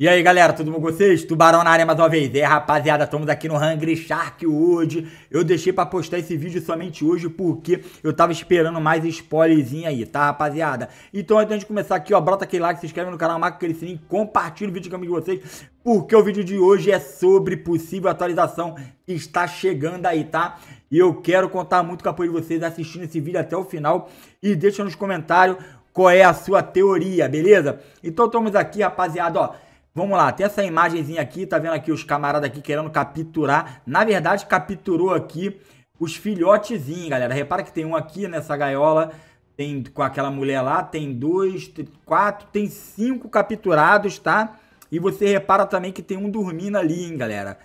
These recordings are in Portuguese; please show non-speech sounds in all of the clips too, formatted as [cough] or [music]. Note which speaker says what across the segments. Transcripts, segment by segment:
Speaker 1: E aí, galera, tudo bom com vocês? Tubarão na área mais uma vez. É, rapaziada, estamos aqui no Hungry Shark hoje. Eu deixei pra postar esse vídeo somente hoje porque eu tava esperando mais spoilerzinho aí, tá, rapaziada? Então, antes de começar aqui, ó, brota aquele like, se inscreve no canal, marca aquele sininho, compartilha o vídeo com amigos de vocês, porque o vídeo de hoje é sobre possível atualização que está chegando aí, tá? E eu quero contar muito com o apoio de vocês assistindo esse vídeo até o final e deixa nos comentários qual é a sua teoria, beleza? Então, estamos aqui, rapaziada, ó Vamos lá, tem essa imagenzinha aqui, tá vendo aqui os camaradas aqui querendo capturar. Na verdade, capturou aqui os filhotezinhos, galera. Repara que tem um aqui nessa gaiola, tem com aquela mulher lá, tem dois, tem quatro, tem cinco capturados, tá? E você repara também que tem um dormindo ali, hein, galera?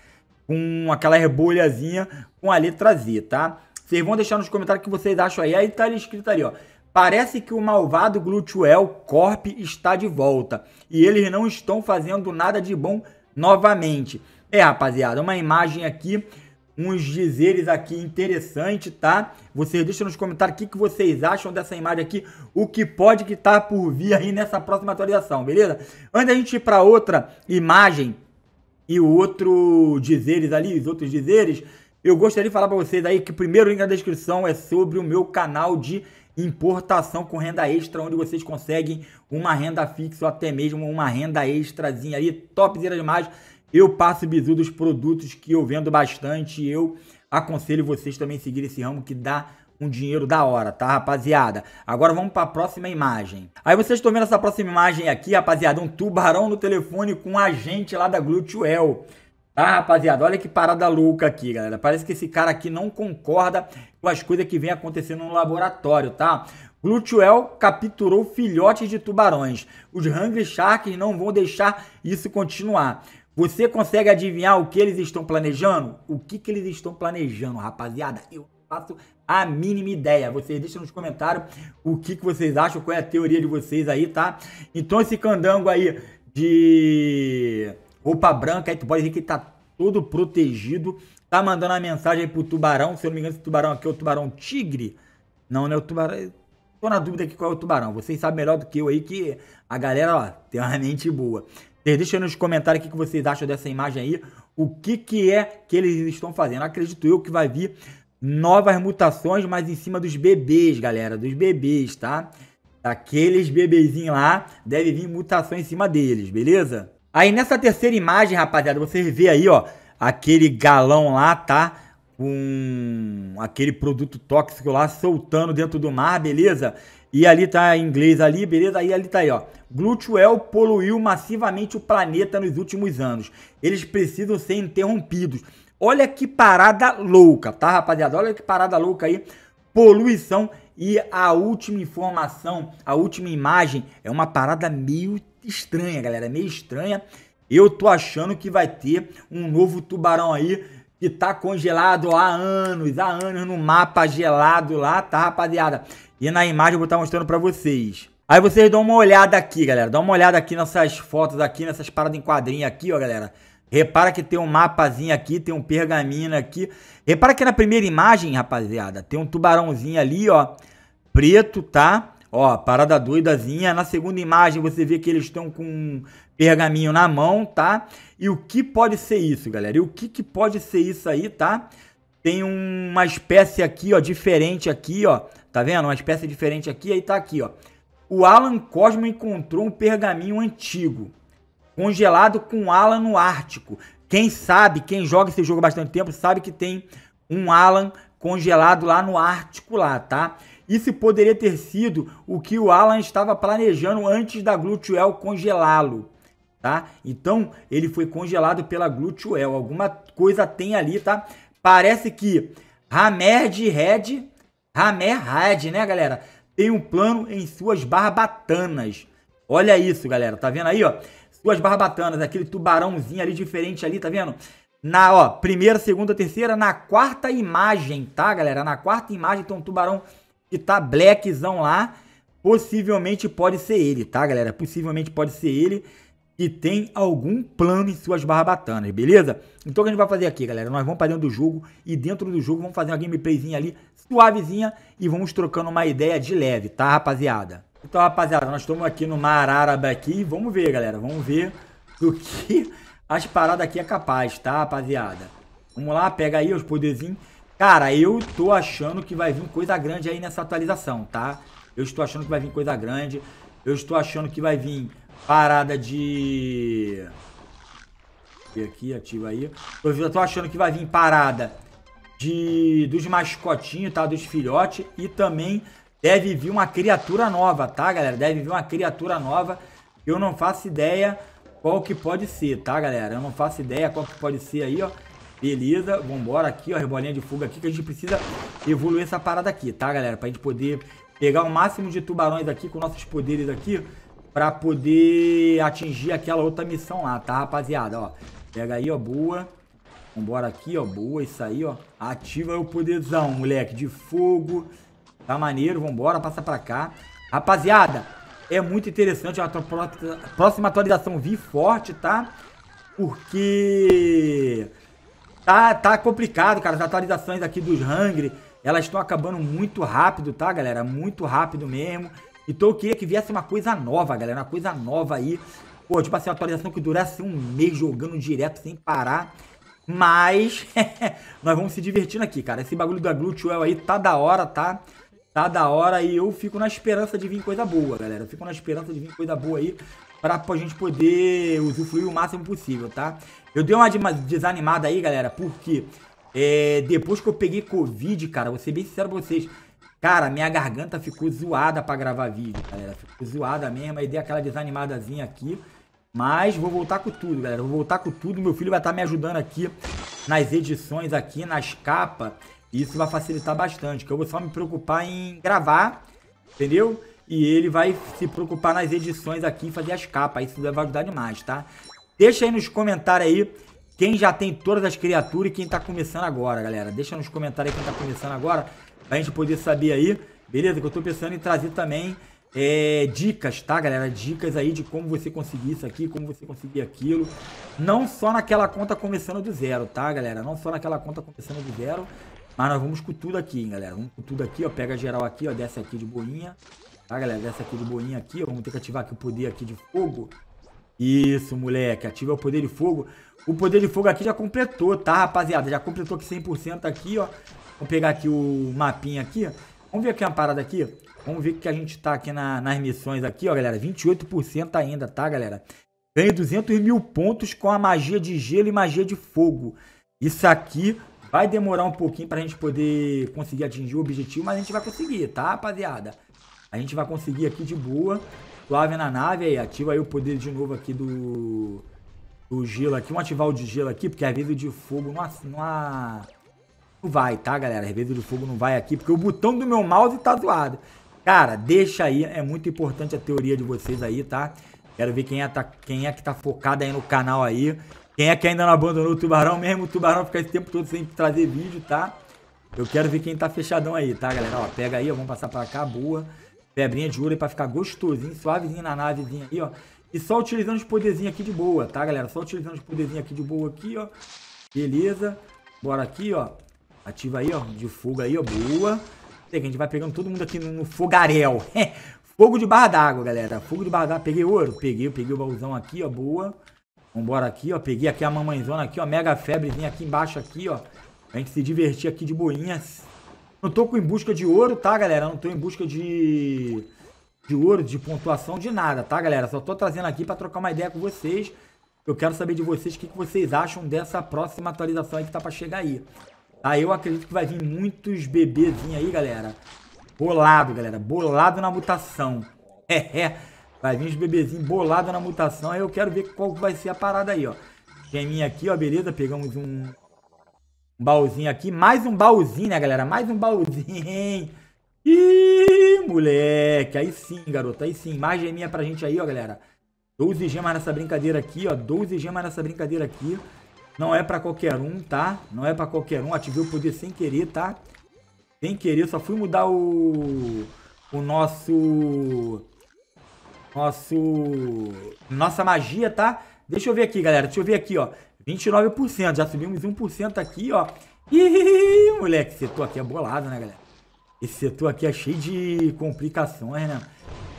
Speaker 1: Com aquela rebolhazinha com a letra Z, tá? Vocês vão deixar nos comentários o que vocês acham aí. Aí tá ali escrito ali, ó. Parece que o malvado Glutuel Corp está de volta e eles não estão fazendo nada de bom novamente. É, rapaziada, uma imagem aqui, uns dizeres aqui interessante, tá? Vocês deixam nos comentários o que, que vocês acham dessa imagem aqui, o que pode que tá por vir aí nessa próxima atualização, beleza? Antes da gente ir para outra imagem e o outro dizeres ali, os outros dizeres, eu gostaria de falar para vocês aí que o primeiro link na descrição é sobre o meu canal de importação com renda extra, onde vocês conseguem uma renda fixa ou até mesmo uma renda extrazinha ali, topzera demais. Eu passo bizu dos produtos que eu vendo bastante eu aconselho vocês também a seguir esse ramo que dá um dinheiro da hora, tá, rapaziada? Agora vamos para a próxima imagem. Aí vocês estão vendo essa próxima imagem aqui, rapaziada, um tubarão no telefone com um agente lá da Glutuel. Tá, rapaziada, olha que parada louca aqui, galera. Parece que esse cara aqui não concorda com as coisas que vem acontecendo no laboratório, tá? Glutuel capturou filhotes de tubarões. Os Hungry Sharks não vão deixar isso continuar. Você consegue adivinhar o que eles estão planejando? O que, que eles estão planejando, rapaziada? Eu faço a mínima ideia. Vocês deixam nos comentários o que, que vocês acham, qual é a teoria de vocês aí, tá? Então esse candango aí de roupa branca, aí tu pode ver que tá todo protegido. Tá mandando a mensagem aí pro tubarão, se eu não me engano, esse tubarão aqui é o tubarão tigre. Não, né o tubarão. Tô na dúvida aqui qual é o tubarão. Vocês sabem melhor do que eu aí que a galera, ó, tem uma [laughs] mente boa. Vocês deixam nos comentários o que vocês acham dessa imagem aí. O que, que é que eles estão fazendo. Acredito eu que vai vir novas mutações, mas em cima dos bebês, galera. Dos bebês, tá? Daqueles bebezinhos lá, deve vir mutações em cima deles, beleza? Aí nessa terceira imagem, rapaziada, vocês vê aí, ó, aquele galão lá, tá? Com aquele produto tóxico lá soltando dentro do mar, beleza? E ali tá em inglês ali, beleza? Aí ali tá aí, ó. Glutuel poluiu massivamente o planeta nos últimos anos. Eles precisam ser interrompidos. Olha que parada louca, tá, rapaziada? Olha que parada louca aí. Poluição e a última informação, a última imagem é uma parada meio estranha, galera, meio estranha. Eu tô achando que vai ter um novo tubarão aí que tá congelado há anos, há anos no mapa gelado lá, tá, rapaziada? E na imagem eu vou estar tá mostrando pra vocês. Aí vocês dão uma olhada aqui, galera. Dá uma olhada aqui nessas fotos aqui, nessas paradas em quadrinho aqui, ó, galera. Repara que tem um mapazinho aqui, tem um pergaminho aqui. Repara que na primeira imagem, rapaziada, tem um tubarãozinho ali, ó, preto, tá? Ó, parada doidazinha. Na segunda imagem você vê que eles estão com um pergaminho na mão, tá? E o que pode ser isso, galera? E o que, que pode ser isso aí, tá? Tem uma espécie aqui, ó, diferente aqui, ó. Tá vendo? Uma espécie diferente aqui, aí tá aqui, ó. O Alan Cosmo encontrou um pergaminho antigo, congelado com Alan no Ártico. Quem sabe, quem joga esse jogo há bastante tempo, sabe que tem um Alan congelado lá no Ártico lá, tá? Isso poderia ter sido o que o Alan estava planejando antes da Glutuel congelá-lo. Tá? Então, ele foi congelado pela Glutuel. Alguma coisa tem ali, tá? Parece que Hammerhead, Red, Red, né, galera? Tem um plano em suas barbatanas. Olha isso, galera. Tá vendo aí, ó? Suas barbatanas, aquele tubarãozinho ali diferente ali, tá vendo? Na, ó, primeira, segunda, terceira, na quarta imagem, tá, galera? Na quarta imagem tem um tubarão que tá blackzão lá, possivelmente pode ser ele, tá, galera? Possivelmente pode ser ele que tem algum plano em suas barbatanas, beleza? Então o que a gente vai fazer aqui, galera? Nós vamos para dentro do jogo e dentro do jogo vamos fazer uma gameplayzinha ali, suavezinha, e vamos trocando uma ideia de leve, tá, rapaziada? Então, rapaziada, nós estamos aqui no Mararaba aqui e vamos ver, galera, vamos ver do que as paradas aqui é capaz, tá, rapaziada? Vamos lá, pega aí os poderzinhos. Cara, eu tô achando que vai vir coisa grande aí nessa atualização, tá? Eu estou achando que vai vir coisa grande. Eu estou achando que vai vir parada de... Aqui, ativa aí. Eu tô achando que vai vir parada de dos mascotinhos, tá? Dos filhotes. E também deve vir uma criatura nova, tá, galera? Deve vir uma criatura nova. Eu não faço ideia qual que pode ser, tá, galera? Eu não faço ideia qual que pode ser aí, ó. Beleza, vambora aqui, ó, rebolinha de fuga aqui, que a gente precisa evoluir essa parada aqui, tá, galera? Pra gente poder pegar o máximo de tubarões aqui com nossos poderes aqui, pra poder atingir aquela outra missão lá, tá, rapaziada? Ó, pega aí, ó, boa. Vambora aqui, ó, boa, isso aí, ó. Ativa o poderzão, moleque, de fogo. Tá maneiro, vambora, passa pra cá. Rapaziada, é muito interessante é a próxima atualização vir forte, tá? Porque Tá, tá complicado, cara. As atualizações aqui dos Hungry, elas estão acabando muito rápido, tá, galera? Muito rápido mesmo. Então eu queria que viesse uma coisa nova, galera. Uma coisa nova aí. Pô, tipo assim, uma atualização que durasse um mês jogando direto sem parar. Mas [laughs] nós vamos se divertindo aqui, cara. Esse bagulho da Glutewell aí tá da hora, tá? Tá da hora e eu fico na esperança de vir coisa boa, galera. Eu fico na esperança de vir coisa boa aí para a gente poder usufruir o máximo possível, tá? Eu dei uma desanimada aí, galera, porque é, depois que eu peguei Covid, cara, vou ser bem sincero pra vocês. Cara, minha garganta ficou zoada para gravar vídeo, galera. Ficou zoada mesmo, aí dei aquela desanimadazinha aqui. Mas vou voltar com tudo, galera. Vou voltar com tudo. Meu filho vai estar tá me ajudando aqui nas edições, aqui nas capas. Isso vai facilitar bastante, que eu vou só me preocupar em gravar, entendeu? E ele vai se preocupar nas edições aqui, fazer as capas. Isso vai ajudar demais, tá? Deixa aí nos comentários aí quem já tem todas as criaturas e quem tá começando agora, galera. Deixa nos comentários aí quem tá começando agora, pra gente poder saber aí, beleza? Que eu tô pensando em trazer também é, dicas, tá, galera? Dicas aí de como você conseguir isso aqui, como você conseguir aquilo. Não só naquela conta começando do zero, tá, galera? Não só naquela conta começando do zero, mas nós vamos com tudo aqui, hein, galera? Vamos com tudo aqui, ó. Pega geral aqui, ó. Desce aqui de boinha. Tá, galera? Desce aqui do bolinho aqui. Vamos ter que ativar aqui o poder aqui de fogo. Isso, moleque. Ativa o poder de fogo. O poder de fogo aqui já completou, tá, rapaziada? Já completou aqui 100% aqui, ó. Vamos pegar aqui o mapinha aqui. Vamos ver aqui uma parada aqui. Vamos ver que a gente tá aqui na, nas missões aqui, ó, galera. 28% ainda, tá, galera? Ganhei 200 mil pontos com a magia de gelo e magia de fogo. Isso aqui vai demorar um pouquinho pra gente poder conseguir atingir o objetivo, mas a gente vai conseguir, tá, rapaziada? A gente vai conseguir aqui de boa. Suave na nave aí, ativa aí o poder de novo aqui do, do gelo aqui. Vamos ativar o de gelo aqui, porque às vezes o de fogo não, não, não vai, tá, galera? Às vezes o de fogo não vai aqui, porque o botão do meu mouse tá zoado. Cara, deixa aí, é muito importante a teoria de vocês aí, tá? Quero ver quem é, tá, quem é que tá focado aí no canal aí. Quem é que ainda não abandonou o Tubarão mesmo, o Tubarão fica esse tempo todo sem trazer vídeo, tá? Eu quero ver quem tá fechadão aí, tá, galera? Ó, pega aí, ó, vamos passar pra cá, boa. Febrinha de ouro aí pra ficar gostosinho, suavezinho na navezinha aí, ó. E só utilizando os poderzinhos aqui de boa, tá, galera? Só utilizando os poderzinhos aqui de boa aqui, ó. Beleza. Bora aqui, ó. Ativa aí, ó. De fogo aí, ó. Boa. A gente vai pegando todo mundo aqui no fogarel. [laughs] fogo de barra d'água, galera. Fogo de barra d'água. Peguei ouro. Peguei, peguei o baúzão aqui, ó. Boa. Vambora aqui, ó. Peguei aqui a mamãezona aqui, ó. Mega febrezinha aqui embaixo aqui, ó. Pra gente se divertir aqui de boinhas. Não tô com em busca de ouro, tá, galera? Não tô em busca de, de ouro, de pontuação, de nada, tá, galera? Só tô trazendo aqui para trocar uma ideia com vocês. Eu quero saber de vocês o que, que vocês acham dessa próxima atualização aí que tá para chegar aí. Tá, eu acredito que vai vir muitos bebezinhos aí, galera. Bolado, galera. Bolado na mutação. [laughs] É, é. Vai vir os bebezinhos bolado na mutação. Aí eu quero ver qual vai ser a parada aí, ó. Geminha aqui, ó. Beleza, pegamos um baúzinho aqui. Mais um baúzinho, né, galera? Mais um baúzinho. Ih, moleque. Aí sim, garoto. Aí sim. Mais geminha pra gente aí, ó, galera. 12 gemas nessa brincadeira aqui, ó. 12 gemas nessa brincadeira aqui. Não é pra qualquer um, tá? Não é pra qualquer um. Ativei o poder sem querer, tá? Sem querer. Só fui mudar o... O nosso... Nosso... Nossa magia, tá? Deixa eu ver aqui, galera. Deixa eu ver aqui, ó. 29%, já subimos 1% aqui, ó. Ih, moleque, esse setor aqui é bolado, né, galera? Esse setor aqui é cheio de complicações, né?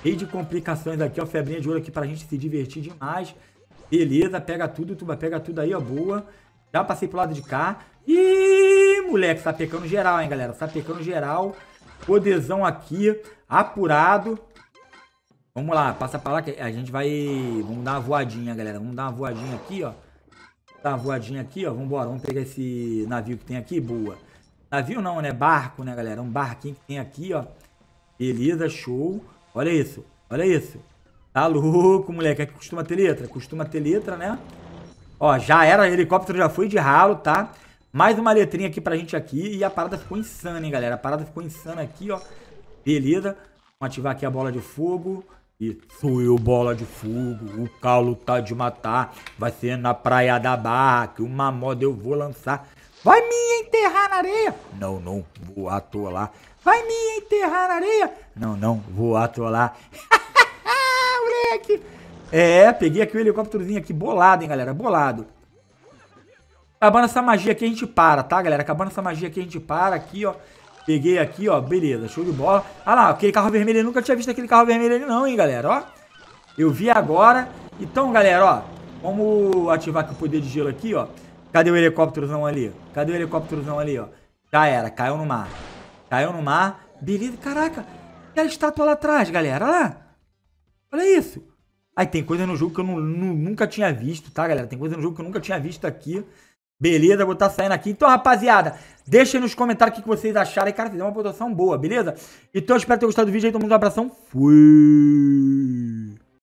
Speaker 1: Cheio de complicações aqui, ó. Febrinha de ouro aqui pra gente se divertir demais. Beleza, pega tudo, Tuba, pega tudo aí, ó. Boa. Já passei pro lado de cá. Ih, moleque, sapecando tá geral, hein, galera? Sapecando tá geral. Podesão aqui, apurado. Vamos lá, passa pra lá que a gente vai... Vamos dar uma voadinha, galera. Vamos dar uma voadinha aqui, ó. Tá uma voadinha aqui, ó. Vambora, vamos pegar esse navio que tem aqui, boa. Navio não, né? Barco, né, galera? Um barquinho que tem aqui, ó. Beleza, show. Olha isso, olha isso. Tá louco, moleque. Aqui é costuma ter letra, costuma ter letra, né? Ó, já era, helicóptero já foi de ralo, tá? Mais uma letrinha aqui pra gente aqui. E a parada ficou insana, hein, galera? A parada ficou insana aqui, ó. Beleza. Vamos ativar aqui a bola de fogo. E suiu bola de fogo, o calo tá de matar. Vai ser na praia da barra que uma moda eu vou lançar. Vai me enterrar na areia? Não, não, vou atolar. Vai me enterrar na areia? Não, não, vou atolar. [laughs] moleque! É, peguei aqui o helicópterozinho aqui, bolado, hein, galera, bolado. Acabando essa magia aqui, a gente para, tá, galera? Acabando essa magia aqui, a gente para aqui, ó. Peguei aqui, ó, beleza, show de bola. Ah lá, aquele carro vermelho, eu nunca tinha visto aquele carro vermelho ali não, hein, galera, ó. Eu vi agora. Então, galera, ó, vamos ativar aqui o poder de gelo aqui, ó. Cadê o helicópterozão ali? Cadê o helicópterozão ali, ó? Já era, caiu no mar. Caiu no mar. Beleza, caraca. E a estátua lá atrás, galera, olha lá. Olha isso. Aí tem coisa no jogo que eu não, nunca tinha visto, tá, galera? Tem coisa no jogo que eu nunca tinha visto aqui. Beleza, vou estar tá saindo aqui. Então, rapaziada, deixa aí nos comentários o que vocês acharam. E, cara, fizeram uma produção boa, beleza? Então, eu espero ter gostado do vídeo. Então, todo mundo um abração. Fui!